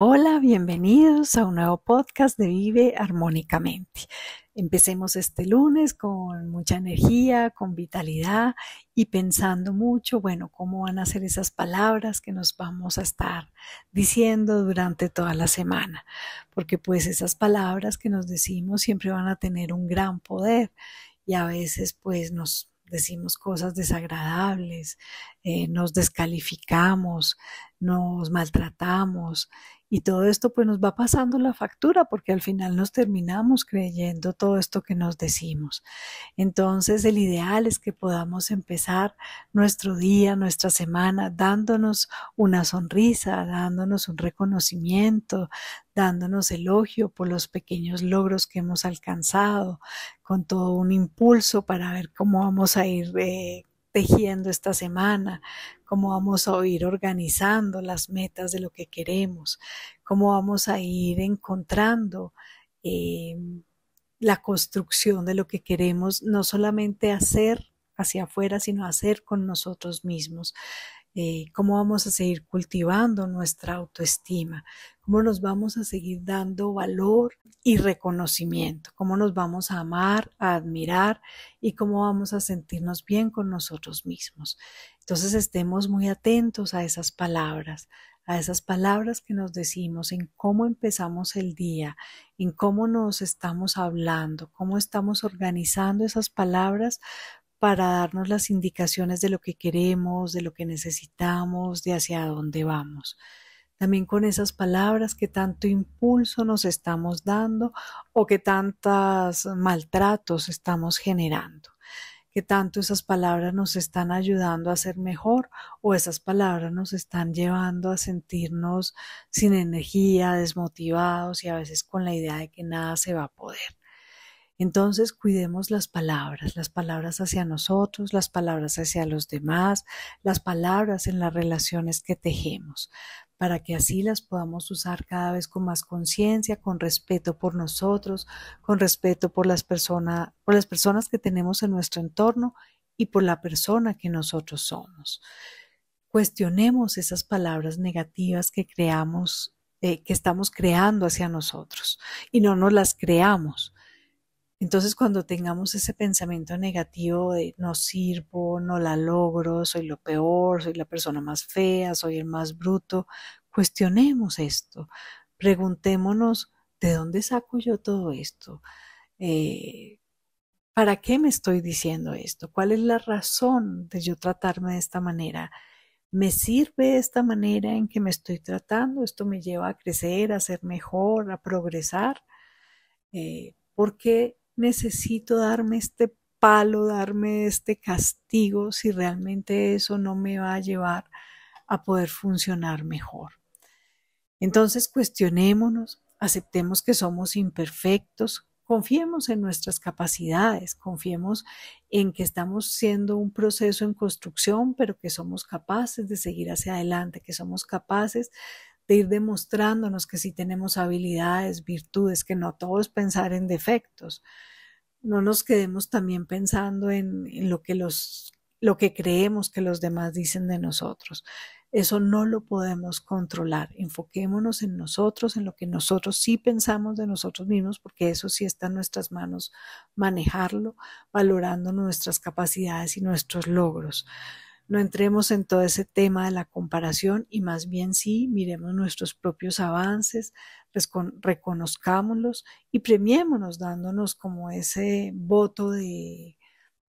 Hola, bienvenidos a un nuevo podcast de Vive Armónicamente. Empecemos este lunes con mucha energía, con vitalidad y pensando mucho, bueno, cómo van a ser esas palabras que nos vamos a estar diciendo durante toda la semana, porque pues esas palabras que nos decimos siempre van a tener un gran poder y a veces pues nos decimos cosas desagradables, eh, nos descalificamos, nos maltratamos y todo esto pues nos va pasando la factura porque al final nos terminamos creyendo todo esto que nos decimos. Entonces el ideal es que podamos empezar nuestro día, nuestra semana, dándonos una sonrisa, dándonos un reconocimiento, dándonos elogio por los pequeños logros que hemos alcanzado, con todo un impulso para ver cómo vamos a ir eh, tejiendo esta semana, cómo vamos a ir organizando las metas de lo que queremos, cómo vamos a ir encontrando eh, la construcción de lo que queremos, no solamente hacer hacia afuera, sino hacer con nosotros mismos. Eh, cómo vamos a seguir cultivando nuestra autoestima, cómo nos vamos a seguir dando valor y reconocimiento, cómo nos vamos a amar, a admirar y cómo vamos a sentirnos bien con nosotros mismos. Entonces estemos muy atentos a esas palabras, a esas palabras que nos decimos, en cómo empezamos el día, en cómo nos estamos hablando, cómo estamos organizando esas palabras para darnos las indicaciones de lo que queremos, de lo que necesitamos, de hacia dónde vamos. También con esas palabras que tanto impulso nos estamos dando o que tantos maltratos estamos generando. Que tanto esas palabras nos están ayudando a ser mejor o esas palabras nos están llevando a sentirnos sin energía, desmotivados y a veces con la idea de que nada se va a poder. Entonces cuidemos las palabras, las palabras hacia nosotros, las palabras hacia los demás, las palabras en las relaciones que tejemos, para que así las podamos usar cada vez con más conciencia, con respeto por nosotros, con respeto por las, personas, por las personas que tenemos en nuestro entorno y por la persona que nosotros somos. Cuestionemos esas palabras negativas que creamos, eh, que estamos creando hacia nosotros y no nos las creamos entonces cuando tengamos ese pensamiento negativo de no sirvo, no la logro, soy lo peor, soy la persona más fea, soy el más bruto, cuestionemos esto, preguntémonos de dónde saco yo todo esto, eh, para qué me estoy diciendo esto, cuál es la razón de yo tratarme de esta manera. ¿Me sirve esta manera en que me estoy tratando? ¿Esto me lleva a crecer, a ser mejor, a progresar? Eh, porque necesito darme este palo, darme este castigo si realmente eso no me va a llevar a poder funcionar mejor. Entonces cuestionémonos, aceptemos que somos imperfectos, confiemos en nuestras capacidades, confiemos en que estamos siendo un proceso en construcción, pero que somos capaces de seguir hacia adelante, que somos capaces de ir demostrándonos que sí tenemos habilidades, virtudes, que no todos pensar en defectos. No nos quedemos también pensando en, lo que los lo que creemos que los demás dicen de nosotros. Eso no lo podemos controlar. Enfoquémonos en nosotros, en lo que nosotros sí pensamos de nosotros mismos, porque eso sí está en nuestras manos manejarlo, valorando nuestras capacidades y nuestros logros no entremos en todo ese tema de la comparación y más bien sí miremos nuestros propios avances, reconozcámoslos y premiémonos dándonos como ese voto de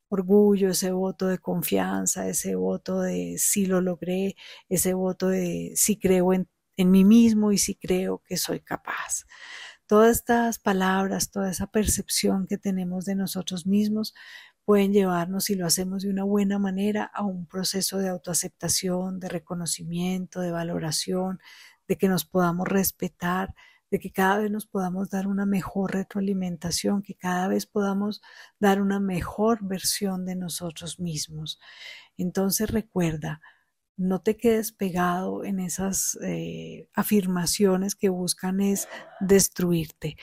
orgullo, ese voto de confianza, ese voto de sí lo logré, ese voto de sí creo en, en mí mismo y sí creo que soy capaz todas estas palabras, toda esa percepción que tenemos de nosotros mismos pueden llevarnos, si lo hacemos de una buena manera, a un proceso de autoaceptación, de reconocimiento, de valoración, de que nos podamos respetar, de que cada vez nos podamos dar una mejor retroalimentación, que cada vez podamos dar una mejor versión de nosotros mismos. Entonces recuerda, no te quedes pegado en esas eh, afirmaciones que buscan es destruirte.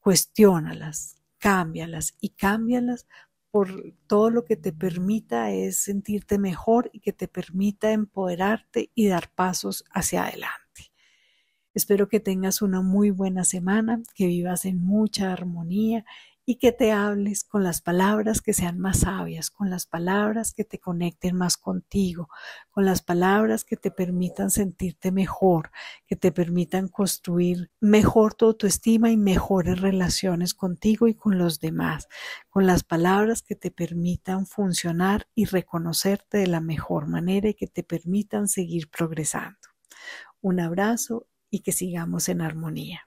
Cuestiónalas, cámbialas y cámbialas por todo lo que te permita es sentirte mejor y que te permita empoderarte y dar pasos hacia adelante. Espero que tengas una muy buena semana, que vivas en mucha armonía y que te hables con las palabras que sean más sabias, con las palabras que te conecten más contigo, con las palabras que te permitan sentirte mejor, que te permitan construir mejor tu autoestima y mejores relaciones contigo y con los demás, con las palabras que te permitan funcionar y reconocerte de la mejor manera y que te permitan seguir progresando. Un abrazo y que sigamos en armonía.